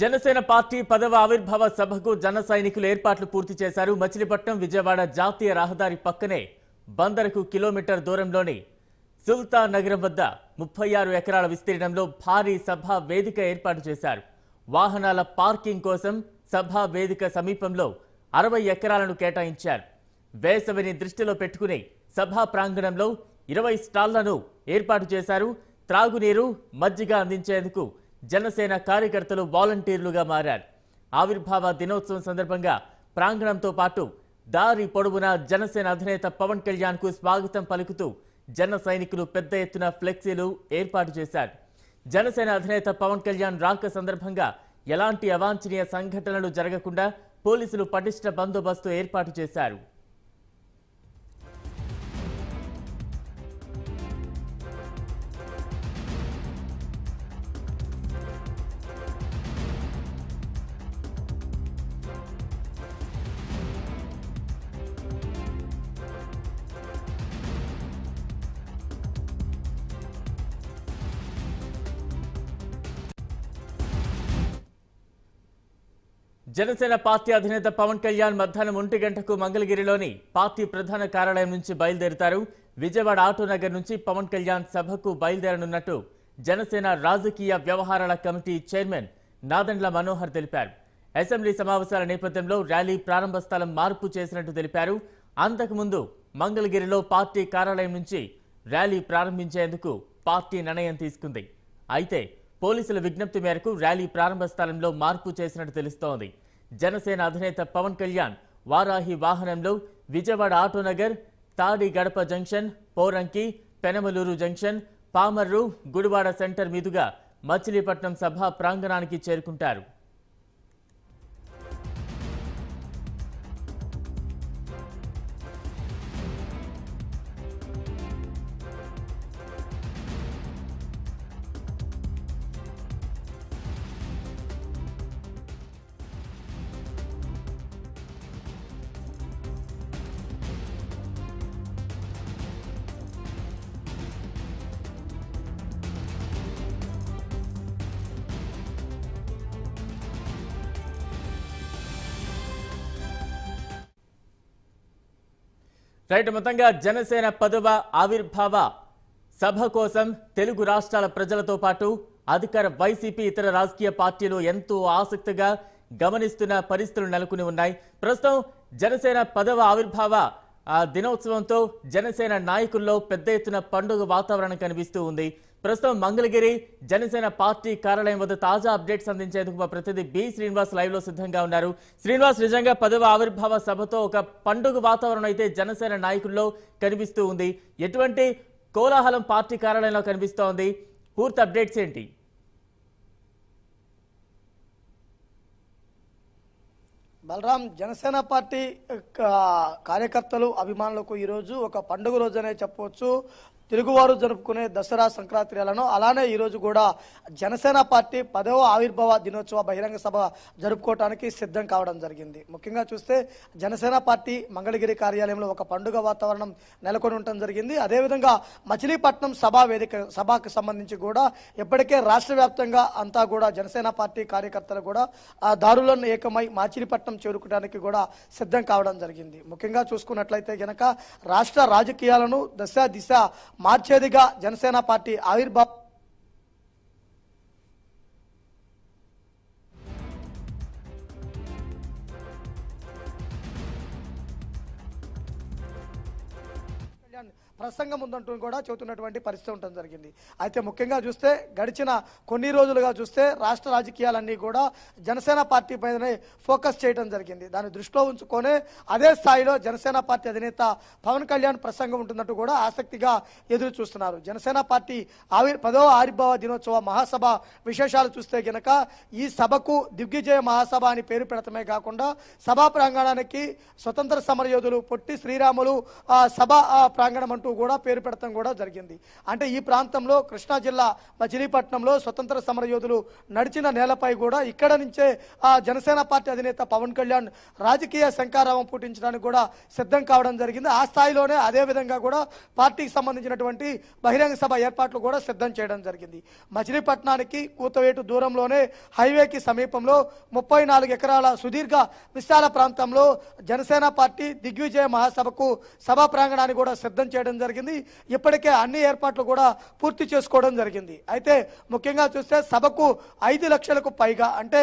Janasena party పదవ ఆవిర్భావ సభకు జన సైనికులు ఏర్పాట్లు పూర్తి చేశారు మచిలీపట్నం విజయవాడ జాతీయ రహదారి పక్కనే బందరకు కిలోమీటర్ దూరంలోని సుల్తాన్ నగరం వద్ద ముప్పై ఆరు ఎకరాల విస్తీర్ణంలో భారీ సభా వేదిక ఏర్పాటు చేశారు వాహనాల పార్కింగ్ కోసం సభా వేదిక సమీపంలో అరవై ఎకరాలను కేటాయించారు వేసవిని దృష్టిలో పెట్టుకుని సభా ప్రాంగణంలో ఇరవై స్టాళ్లను ఏర్పాటు చేశారు త్రాగునీరు మజ్జిగ అందించేందుకు జనసేన కార్యకర్తలు వాలంటీర్లుగా మారారు ఆవిర్భావ దినోత్సవం సందర్భంగా ప్రాంగణంతో పాటు దారి పొడవునా జనసేన అధినేత పవన్ కళ్యాణ్కు స్వాగతం పలుకుతూ జన సైనికులు పెద్ద ఎత్తున ఫ్లెక్సీలు ఏర్పాటు చేశారు జనసేన అధినేత పవన్ కళ్యాణ్ రాక సందర్భంగా ఎలాంటి అవాంఛనీయ సంఘటనలు జరగకుండా పోలీసులు పటిష్ట బందోబస్తు ఏర్పాటు చేశారు జనసేన పార్టీ అధినేత పవన్ కళ్యాణ్ మధ్యాహ్నం ఒంటి గంటకు మంగళగిరిలోని పార్టీ ప్రధాన కార్యాలయం నుంచి బయలుదేరుతారు విజయవాడ ఆటో నగర్ నుంచి పవన్ కళ్యాణ్ సభకు బయలుదేరనున్నట్టు జనసేన రాజకీయ వ్యవహారాల కమిటీ చైర్మన్ నాదండ్ల మనోహర్ తెలిపారు అసెంబ్లీ సమావేశాల నేపథ్యంలో ర్యాలీ ప్రారంభ స్థలం మార్పు చేసినట్టు తెలిపారు అంతకుముందు మంగళగిరిలో పార్టీ కార్యాలయం నుంచి ర్యాలీ ప్రారంభించేందుకు పార్టీ నిర్ణయం తీసుకుంది అయితే పోలీసుల విజ్ఞప్తి మేరకు ర్యాలీ ప్రారంభ స్థలంలో మార్పు చేసినట్టు తెలుస్తోంది జనసేన అధినేత పవన్ కళ్యాణ్ వారాహి వాహనంలో Vijayawada Autonagar Tadigadapa junction Poranki Penamaluru junction Pamarru Gudivada centre మీదుగా మచిలీపట్నం సభ ప్రాంగణానికి చేరుకుంటారు రైట్ మొత్తంగా జనసేన పదవ ఆవిర్భావ సభ కోసం తెలుగు రాష్ట్రాల ప్రజలతో పాటు అధికార వైసీపీ ఇతర రాజకీయ పార్టీలు ఎంతో ఆసక్తిగా గమనిస్తున్న పరిస్థితులు నెలకొని ఉన్నాయి ప్రస్తుతం జనసేన పదవ ఆవిర్భావ ఆ దినోత్సవంతో జనసేన నాయకుల్లో పెద్ద ఎత్తున పండుగ వాతావరణం కనిపిస్తూ ఉంది ప్రస్తుతం మంగళగిరి జనసేన పార్టీ కార్యాలయం వద్ద తాజా అప్డేట్స్ అందించేందుకు మా ప్రతినిధి బి శ్రీనివాస్ లైవ్ లో సిద్ధంగా ఉన్నారు శ్రీనివాస్ నిజంగా పదవ ఆవిర్భావ సభతో ఒక పండుగ వాతావరణం అయితే జనసేన నాయకుల్లో కనిపిస్తూ ఉంది ఎటువంటి కోలాహలం పార్టీ కార్యాలయంలో కనిపిస్తోంది పూర్తి అప్డేట్స్ ఏంటి బలరాం జనసేన పార్టీ కార్యకర్తలు అభిమానులకు ఈరోజు ఒక పండుగ రోజు అనే చెప్పవచ్చు తెలుగువారు జరుపుకునే దసరా సంక్రాంతి నెలను అలానే ఈరోజు కూడా జనసేన పార్టీ పదవ ఆవిర్భావ దినోత్సవ బహిరంగ సభ జరుపుకోవడానికి సిద్ధం కావడం జరిగింది ముఖ్యంగా చూస్తే జనసేన పార్టీ మంగళగిరి కార్యాలయంలో ఒక పండుగ వాతావరణం నెలకొని ఉండటం జరిగింది అదేవిధంగా మచిలీపట్నం సభా వేదిక సభకు సంబంధించి కూడా ఇప్పటికే రాష్ట్ర వ్యాప్తంగా అంతా కూడా జనసేన పార్టీ కార్యకర్తలు కూడా ఆ దారులను ఏకమై మాచిలీపట్నం చేరుకోవడానికి కూడా సిద్ధం కావడం జరిగింది ముఖ్యంగా చూసుకున్నట్లయితే గనక రాష్ట్ర రాజకీయాలను దశ దిశ మార్చేదిగా జనసేన పార్టీ ఆవిర్భావం ప్రసంగం ఉందంటూ కూడా చెబుతున్నటువంటి పరిస్థితి ఉండటం జరిగింది అయితే ముఖ్యంగా చూస్తే గడిచిన కొన్ని రోజులుగా చూస్తే రాష్ట్ర రాజకీయాలన్నీ కూడా జనసేన పార్టీ పైనే ఫోకస్ చేయడం జరిగింది దాన్ని దృష్టిలో ఉంచుకొనే అదే స్థాయిలో జనసేన పార్టీ అధినేత పవన్ కళ్యాణ్ ప్రసంగం ఉంటున్నట్టు కూడా ఆసక్తిగా ఎదురు చూస్తున్నారు జనసేన పార్టీ ఆవిర్ పదవ ఆవిర్భావ దినోత్సవ మహాసభ విశేషాలు చూస్తే గనక ఈ సభకు దిగ్విజయ మహాసభ అని పేరు పెడతమే కాకుండా సభా ప్రాంగణానికి స్వతంత్ర సమరయోధులు పొట్టి శ్రీరాములు సభ ప్రాంగణం అంటూ కూడా పేరు పెడతాం కూడా జరిగింది అంటే ఈ ప్రాంతంలో కృష్ణా జిల్లా మచిలీపట్నంలో స్వతంత్ర సమరయోధులు నడిచిన నేలపై కూడా ఇక్కడ నుంచే ఆ జనసేన పార్టీ అధినేత పవన్ కళ్యాణ్ రాజకీయ శంకారావం పుట్టించడానికి కూడా సిద్ధం కావడం జరిగింది ఆ స్థాయిలోనే అదేవిధంగా కూడా పార్టీకి సంబంధించినటువంటి బహిరంగ సభ ఏర్పాట్లు కూడా సిద్ధం చేయడం జరిగింది మచిలీపట్నానికి కూతవేటు దూరంలోనే హైవేకి సమీపంలో ముప్పై నాలుగు ఎకరాల సుదీర్ఘ విశాల ప్రాంతంలో జనసేన పార్టీ దిగ్విజయ మహాసభకు సభా ప్రాంగణాన్ని కూడా సిద్ధం చేయడం చేయడం జరిగింది ఇప్పటికే అన్ని ఏర్పాట్లు కూడా పూర్తి చేసుకోవడం జరిగింది అయితే ముఖ్యంగా చూస్తే సభకు ఐదు లక్షలకు పైగా అంటే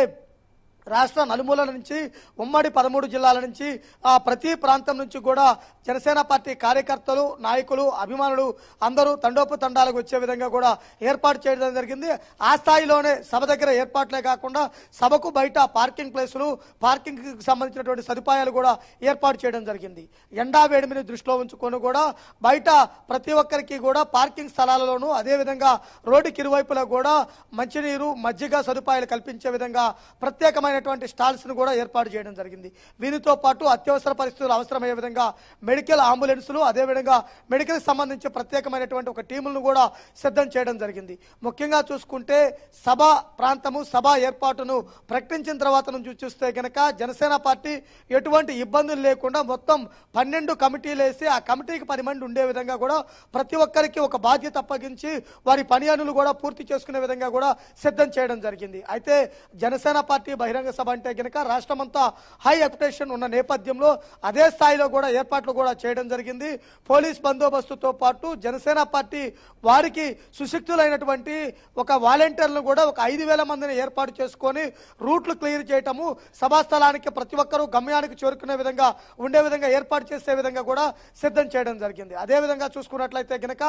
రాష్ట్ర నలుమూలల నుంచి ఉమ్మడి పదమూడు జిల్లాల నుంచి ఆ ప్రతి ప్రాంతం నుంచి కూడా జనసేన పార్టీ కార్యకర్తలు నాయకులు అభిమానులు అందరూ తండోపు తండాలకు వచ్చే విధంగా కూడా ఏర్పాటు చేయడం జరిగింది ఆ స్థాయిలోనే సభ దగ్గర ఏర్పాట్లే కాకుండా సభకు బయట పార్కింగ్ ప్లేసులు పార్కింగ్కి సంబంధించినటువంటి సదుపాయాలు కూడా ఏర్పాటు చేయడం జరిగింది ఎండా వేడిమిని దృష్టిలో ఉంచుకొని కూడా బయట ప్రతి ఒక్కరికి కూడా పార్కింగ్ స్థలాలలోనూ అదేవిధంగా రోడ్డుకి ఇరువైపులా కూడా మంచినీరు మజ్జిగ సదుపాయాలు కల్పించే విధంగా ప్రత్యేకమైన స్టాల్స్ స్టాల్స్ను కూడా ఏర్పాటు చేయడం జరిగింది వీరితో పాటు అత్యవసర పరిస్థితులు అవసరమయ్యే విధంగా మెడికల్ అంబులెన్సులు అదేవిధంగా మెడికల్ సంబంధించి ప్రత్యేకమైనటువంటి ఒక టీములను కూడా సిద్ధం చేయడం జరిగింది ముఖ్యంగా చూసుకుంటే సభ ప్రాంతము సభ ఏర్పాటును ప్రకటించిన తర్వాత నుంచి చూస్తే కనుక జనసేన పార్టీ ఎటువంటి ఇబ్బందులు లేకుండా మొత్తం పన్నెండు కమిటీలు వేసి ఆ కమిటీకి పది మంది ఉండే విధంగా కూడా ప్రతి ఒక్కరికి ఒక బాధ్యత అప్పగించి వారి పని కూడా పూర్తి చేసుకునే విధంగా కూడా సిద్ధం చేయడం జరిగింది అయితే జనసేన పార్టీ బహిరంగ బహిరంగ సభ అంటే కనుక రాష్ట్రమంతా హై ఎక్స్పెక్టేషన్ ఉన్న నేపథ్యంలో అదే స్థాయిలో కూడా ఏర్పాట్లు కూడా చేయడం జరిగింది పోలీస్ బందోబస్తుతో పాటు జనసేన పార్టీ వారికి సుశక్తులైనటువంటి ఒక వాలంటీర్లను కూడా ఒక ఐదు వేల మందిని ఏర్పాటు చేసుకొని రూట్లు క్లియర్ చేయటము సభాస్థలానికి ప్రతి ఒక్కరూ గమ్యానికి చేరుకునే విధంగా ఉండే విధంగా ఏర్పాటు చేసే విధంగా కూడా సిద్ధం చేయడం జరిగింది అదేవిధంగా చూసుకున్నట్లయితే కనుక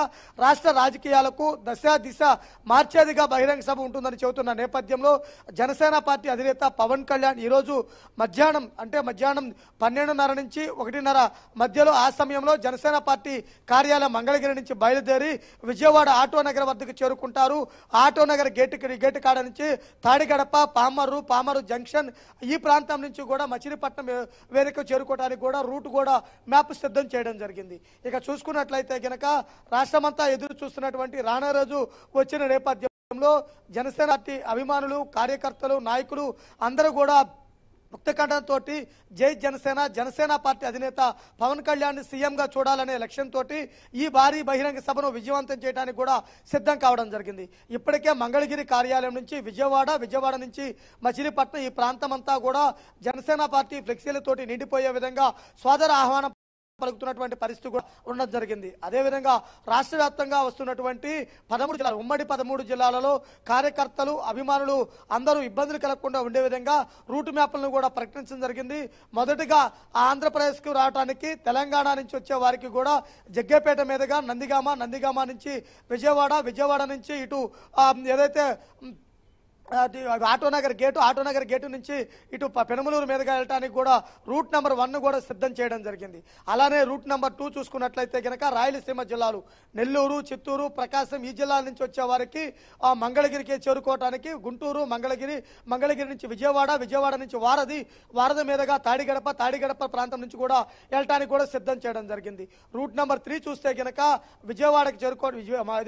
రాష్ట్ర రాజకీయాలకు దశ దిశ మార్చేదిగా బహిరంగ సభ ఉంటుందని చెబుతున్న నేపథ్యంలో జనసేన పార్టీ అధినేత పవన్ కళ్యాణ్ ఈరోజు మధ్యాహ్నం అంటే మధ్యాహ్నం పన్నెండున్నర నుంచి ఒకటిన్నర మధ్యలో ఆ సమయంలో జనసేన పార్టీ కార్యాలయం మంగళగిరి నుంచి బయలుదేరి విజయవాడ ఆటో నగర్ వద్దకు చేరుకుంటారు ఆటో నగర్ గేటు గేటు కాడ నుంచి తాడిగడప పామర్రు పామరు జంక్షన్ ఈ ప్రాంతం నుంచి కూడా మచిలీపట్నం వేరకు చేరుకోవడానికి కూడా రూట్ కూడా మ్యాప్ సిద్ధం చేయడం జరిగింది ఇక చూసుకున్నట్లయితే గనక రాష్ట్రమంతా ఎదురు చూస్తున్నటువంటి రానా రోజు వచ్చిన నేపథ్యం లో జనసేన పార్టీ అభిమానులు కార్యకర్తలు నాయకులు అందరూ కూడా ముక్తకంఠంతో జై జనసేన జనసేన పార్టీ అధినేత పవన్ కళ్యాణ్ సీఎంగా చూడాలనే లక్ష్యంతో ఈ భారీ బహిరంగ సభను విజయవంతం చేయడానికి కూడా సిద్ధం కావడం జరిగింది ఇప్పటికే మంగళగిరి కార్యాలయం నుంచి విజయవాడ విజయవాడ నుంచి మచిలీపట్నం ఈ ప్రాంతం కూడా జనసేన పార్టీ ఫ్లెక్సీలతోటి నిండిపోయే విధంగా స్వాదర ఆహ్వానం పలుకుతున్నటువంటి పరిస్థితి కూడా ఉండడం జరిగింది అదేవిధంగా రాష్ట్ర వ్యాప్తంగా వస్తున్నటువంటి పదమూడు జిల్లాలు ఉమ్మడి పదమూడు జిల్లాలలో కార్యకర్తలు అభిమానులు అందరూ ఇబ్బందులు కలగకుండా ఉండే విధంగా రూట్ మ్యాప్లను కూడా ప్రకటించడం జరిగింది మొదటగా ఆంధ్రప్రదేశ్కు రావడానికి తెలంగాణ నుంచి వచ్చే వారికి కూడా జగ్గేపేట మీదుగా నందిగామ నందిగామ నుంచి విజయవాడ విజయవాడ నుంచి ఇటు ఏదైతే ఆటోనగర్ గేటు ఆటోనగర్ గేటు నుంచి ఇటు పెనమలూరు మీదుగా వెళ్ళడానికి కూడా రూట్ నెంబర్ వన్ కూడా సిద్ధం చేయడం జరిగింది అలానే రూట్ నెంబర్ టూ చూసుకున్నట్లయితే కనుక రాయలసీమ జిల్లాలు నెల్లూరు చిత్తూరు ప్రకాశం ఈ జిల్లాల నుంచి వచ్చే వారికి మంగళగిరికి చేరుకోవడానికి గుంటూరు మంగళగిరి మంగళగిరి నుంచి విజయవాడ విజయవాడ నుంచి వారధి వారధ మీదుగా తాడిగడప తాడిగడప ప్రాంతం నుంచి కూడా వెళ్ళటానికి కూడా సిద్ధం చేయడం జరిగింది రూట్ నెంబర్ త్రీ చూస్తే కనుక విజయవాడకి చేరుకో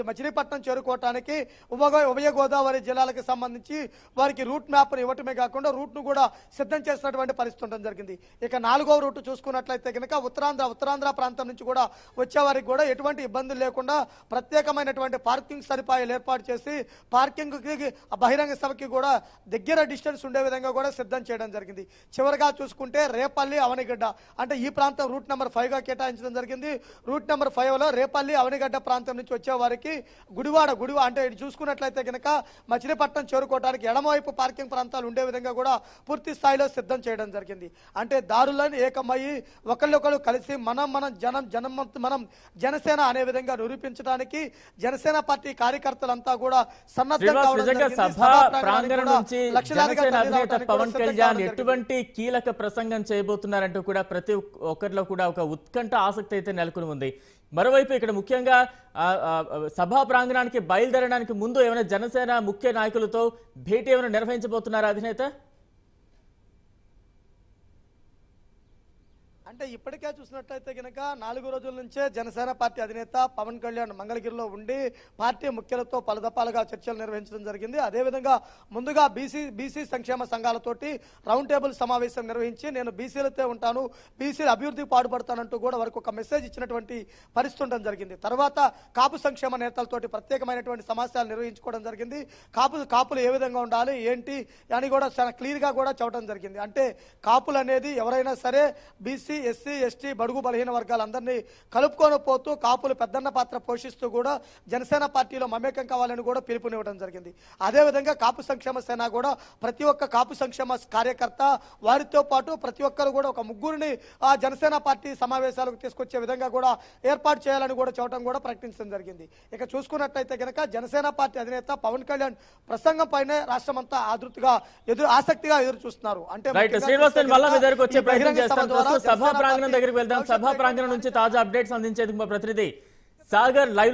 మచిలీపట్నం చేరుకోవటానికి ఉభయ ఉభయ గోదావరి జిల్లాలకు సంబంధించి సంబంధించి వారికి రూట్ మ్యాప్ను ఇవ్వటమే కాకుండా రూట్ను కూడా సిద్ధం చేసినటువంటి పరిస్థితి ఉండడం జరిగింది ఇక నాలుగో రూట్ చూసుకున్నట్లయితే కనుక ఉత్తరాంధ్ర ఉత్తరాంధ్ర ప్రాంతం నుంచి కూడా వచ్చేవారికి కూడా ఎటువంటి ఇబ్బందులు లేకుండా ప్రత్యేకమైనటువంటి పార్కింగ్ సదుపాయాలు ఏర్పాటు చేసి పార్కింగ్కి బహిరంగ సభకి కూడా దగ్గర డిస్టెన్స్ ఉండే విధంగా కూడా సిద్ధం చేయడం జరిగింది చివరిగా చూసుకుంటే రేపల్లి అవనిగడ్డ అంటే ఈ ప్రాంతం రూట్ నెంబర్ ఫైవ్గా కేటాయించడం జరిగింది రూట్ నెంబర్ ఫైవ్లో రేపల్లి అవనిగడ్డ ప్రాంతం నుంచి వచ్చేవారికి గుడివాడ గుడివా అంటే చూసుకున్నట్లయితే కనుక మచిలీపట్నం చేరుకో ఆడుకోవడానికి ఎడమవైపు పార్కింగ్ ప్రాంతాలు ఉండే విధంగా కూడా పూర్తి స్థాయిలో సిద్ధం చేయడం జరిగింది అంటే దారులను ఏకమయ్యి ఒకళ్ళొకళ్ళు కలిసి మనం మనం జనం జనం మనం జనసేన అనే విధంగా నిరూపించడానికి జనసేన పార్టీ కార్యకర్తలంతా కూడా సన్నద్ధం పవన్ కళ్యాణ్ ఎటువంటి కీలక ప్రసంగం చేయబోతున్నారంటూ కూడా ప్రతి ఒక్కరిలో కూడా ఒక ఉత్కంఠ ఆసక్తి అయితే నెలకొని ఉంది మరోవైపు ఇక్కడ ముఖ్యంగా సభా ప్రాంగణానికి బయలుదేరడానికి ముందు ఏమైనా జనసేన ముఖ్య నాయకులతో భేటీ ఏమైనా నిర్వహించబోతున్నారా అధినేత అంటే ఇప్పటికే చూసినట్లయితే కనుక నాలుగు రోజుల నుంచే జనసేన పార్టీ అధినేత పవన్ కళ్యాణ్ మంగళగిరిలో ఉండి పార్టీ ముఖ్యులతో పలుదపాలుగా చర్చలు నిర్వహించడం జరిగింది అదేవిధంగా ముందుగా బీసీ బీసీ సంక్షేమ సంఘాలతోటి రౌండ్ టేబుల్ సమావేశం నిర్వహించి నేను బీసీలతో ఉంటాను బీసీలు అభివృద్ధి పాటుపడతానంటూ కూడా వారికి ఒక మెసేజ్ ఇచ్చినటువంటి పరిస్థితి ఉండడం జరిగింది తర్వాత కాపు సంక్షేమ నేతలతోటి ప్రత్యేకమైనటువంటి సమస్యలు నిర్వహించుకోవడం జరిగింది కాపు కాపులు ఏ విధంగా ఉండాలి ఏంటి అని కూడా చాలా క్లియర్గా కూడా చెప్పడం జరిగింది అంటే కాపులు అనేది ఎవరైనా సరే బీసీ ఎస్సీ ఎస్టీ బడుగు బలహీన వర్గాలందరినీ కలుపుకొని పోతూ కాపులు పెద్దన్న పాత్ర పోషిస్తూ కూడా జనసేన పార్టీలో మమేకం కావాలని కూడా పిలుపునివ్వడం జరిగింది అదేవిధంగా కాపు సంక్షేమ సేన కూడా ప్రతి ఒక్క కాపు సంక్షేమ కార్యకర్త వారితో పాటు ప్రతి ఒక్కరు కూడా ఒక ముగ్గురిని ఆ జనసేన పార్టీ సమావేశాలకు తీసుకొచ్చే విధంగా కూడా ఏర్పాటు చేయాలని కూడా చూడటం కూడా ప్రకటించడం జరిగింది ఇక చూసుకున్నట్లయితే కనుక జనసేన పార్టీ అధినేత పవన్ కళ్యాణ్ ప్రసంగం పైనే రాష్ట్రమంతా ఆదృతిగా ఎదురు ఆసక్తిగా ఎదురు చూస్తున్నారు అంటే ప్రాంగణం దగ్గరికి వెళ్దాం సభా ప్రాంగణం నుంచి తాజా అప్డేట్స్ అందించేందుకు మా ప్రతినిధి సాగర్ లైవ్